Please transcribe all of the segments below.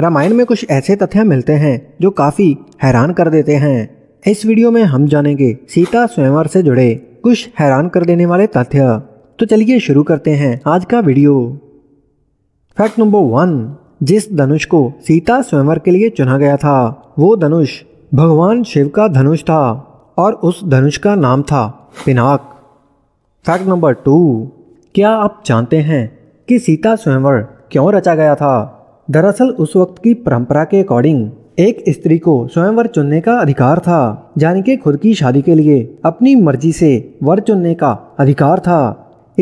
रामायण में कुछ ऐसे तथ्य मिलते हैं जो काफ़ी हैरान कर देते हैं इस वीडियो में हम जानेंगे सीता स्वयंवर से जुड़े कुछ हैरान कर देने वाले तथ्य तो चलिए शुरू करते हैं आज का वीडियो फैक्ट नंबर वन जिस धनुष को सीता स्वयंवर के लिए चुना गया था वो धनुष भगवान शिव का धनुष था और उस धनुष का नाम था पिनाक फैक्ट नंबर टू क्या आप जानते हैं कि सीता स्वयंवर क्यों रचा गया था दरअसल उस वक्त की परंपरा के अकॉर्डिंग एक स्त्री को स्वयंवर चुनने का अधिकार था यानी कि खुद की शादी के लिए अपनी मर्जी से वर चुनने का अधिकार था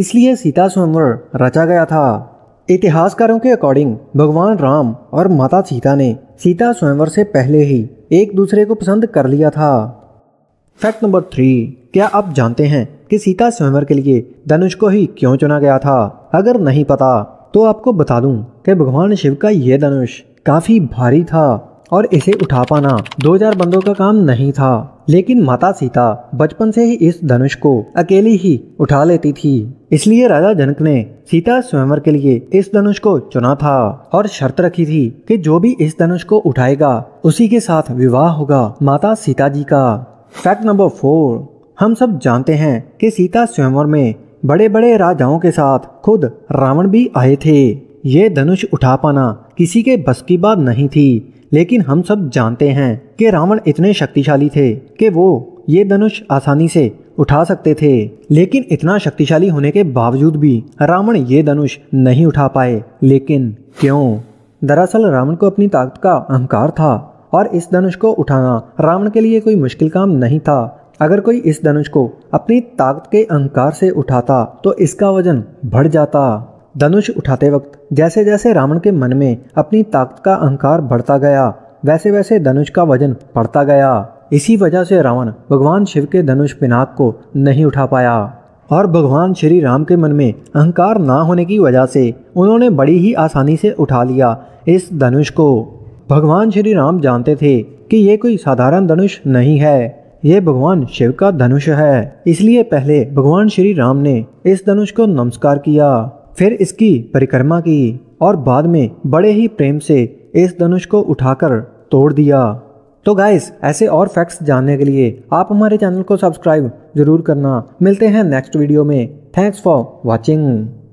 इसलिए सीता स्वयंवर रचा गया था इतिहासकारों के अकॉर्डिंग भगवान राम और माता सीता ने सीता स्वयंवर से पहले ही एक दूसरे को पसंद कर लिया था फैक्ट नंबर थ्री क्या आप जानते हैं कि सीता स्वयंवर के लिए धनुष को ही क्यों चुना गया था अगर नहीं पता तो आपको बता दूं कि भगवान शिव का यह धनुष काफ़ी भारी था और इसे उठा पाना दो चार बंदों का काम नहीं था लेकिन माता सीता बचपन से ही इस धनुष को अकेली ही उठा लेती थी इसलिए राजा जनक ने सीता स्वयंवर के लिए इस धनुष को चुना था और शर्त रखी थी कि जो भी इस धनुष को उठाएगा उसी के साथ विवाह होगा माता सीता जी का फैक्ट नंबर फोर हम सब जानते हैं कि सीता स्वयंवर में बड़े बड़े राजाओं के साथ खुद रावण भी आए थे ये धनुष उठा पाना किसी के बस की बात नहीं थी लेकिन हम सब जानते हैं कि रावण इतने शक्तिशाली थे कि वो ये धनुष आसानी से उठा सकते थे लेकिन इतना शक्तिशाली होने के बावजूद भी रावण ये धनुष नहीं उठा पाए लेकिन क्यों दरअसल रावण को अपनी ताकत का अहंकार था और इस धनुष को उठाना रावण के लिए कोई मुश्किल काम नहीं था अगर कोई इस धनुष को अपनी ताकत के अहंकार से उठाता तो इसका वजन बढ़ जाता धनुष उठाते वक्त जैसे जैसे रावण के मन में अपनी ताकत का अहंकार बढ़ता गया वैसे वैसे धनुष का वजन बढ़ता गया इसी वजह से रावण भगवान शिव के धनुष पिनाक को नहीं उठा पाया और भगवान श्री राम के मन में अहंकार ना होने की वजह से उन्होंने बड़ी ही आसानी से उठा लिया इस धनुष को भगवान श्री राम जानते थे कि ये कोई साधारण धनुष नहीं है ये भगवान शिव का धनुष है इसलिए पहले भगवान श्री राम ने इस धनुष को नमस्कार किया फिर इसकी परिक्रमा की और बाद में बड़े ही प्रेम से इस धनुष को उठाकर तोड़ दिया तो गाइस ऐसे और फैक्ट्स जानने के लिए आप हमारे चैनल को सब्सक्राइब जरूर करना मिलते हैं नेक्स्ट वीडियो में थैंक्स फॉर वॉचिंग